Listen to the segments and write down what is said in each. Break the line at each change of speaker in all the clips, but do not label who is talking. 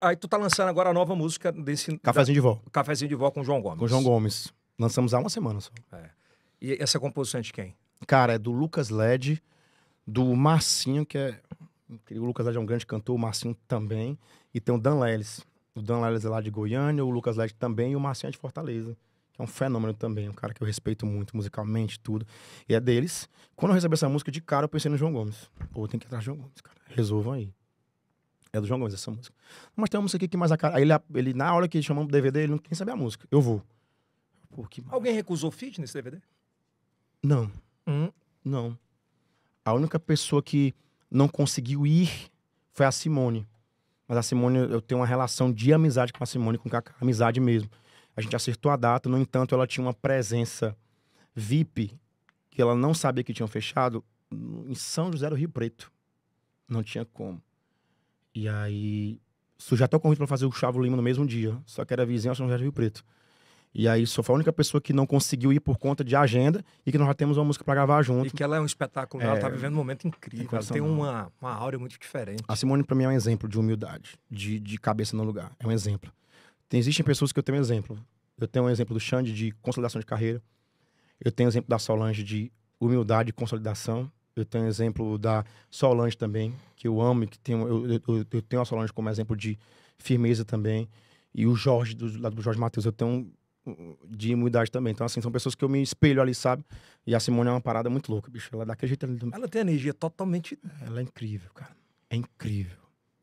Aí tu tá lançando agora a nova música desse. Cafézinho de Vó. Cafézinho de Vó com o João Gomes. Com o João Gomes. Lançamos há uma semana só. É. E essa é composição é de quem? Cara, é do Lucas Led, do Marcinho, que é. O Lucas Led é um grande cantor, o Marcinho também. E tem o Dan Lelis. O Dan Lelis é lá de Goiânia, o Lucas Led também, e o Marcinho é de Fortaleza. Que é um fenômeno também, é um cara que eu respeito muito musicalmente, tudo. E é deles. Quando eu recebi essa música de cara, eu pensei no João Gomes. Pô, tem que entrar no João Gomes, cara. Resolvam aí. É do João Gomes essa música. Mas tem uma música aqui que mais a cara. Aí ele, ele na hora que chamamos o DVD, ele não quem saber a música. Eu vou. Porque Alguém recusou feat nesse DVD? Não. Hum? Não. A única pessoa que não conseguiu ir foi a Simone. Mas a Simone, eu tenho uma relação de amizade com a Simone, com a amizade mesmo. A gente acertou a data, no entanto, ela tinha uma presença VIP que ela não sabia que tinham fechado em São José do Rio Preto. Não tinha como. E aí surgiu até o convite para fazer o Chavo Lima no mesmo dia, só que era vizinho São José do Rio Preto. E aí sou a única pessoa que não conseguiu ir por conta de agenda e que nós já temos uma música para gravar junto. E que ela é um espetáculo, é... ela tá vivendo um momento incrível, ela tem uma, uma áurea muito diferente. A Simone para mim é um exemplo de humildade, de, de cabeça no lugar, é um exemplo. Tem, existem pessoas que eu tenho um exemplo. Eu tenho um exemplo do Xande de consolidação de carreira. Eu tenho um exemplo da Solange de humildade e consolidação. Eu tenho exemplo da Solange também, que eu amo e que tenho, eu, eu, eu, tenho a Solange como exemplo de firmeza também. E o Jorge, do lado do Jorge Matheus, eu tenho de imunidade também. Então, assim, são pessoas que eu me espelho ali, sabe? E a Simone é uma parada muito louca, bicho. Ela é dá aquele jeito ali. Ela tem energia totalmente. Ela é incrível, cara. É incrível.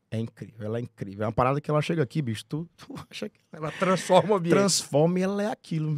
É incrível, ela é incrível. É uma parada que ela chega aqui, bicho. Tu, tu acha que ela transforma o ambiente. Transforma e ela é aquilo.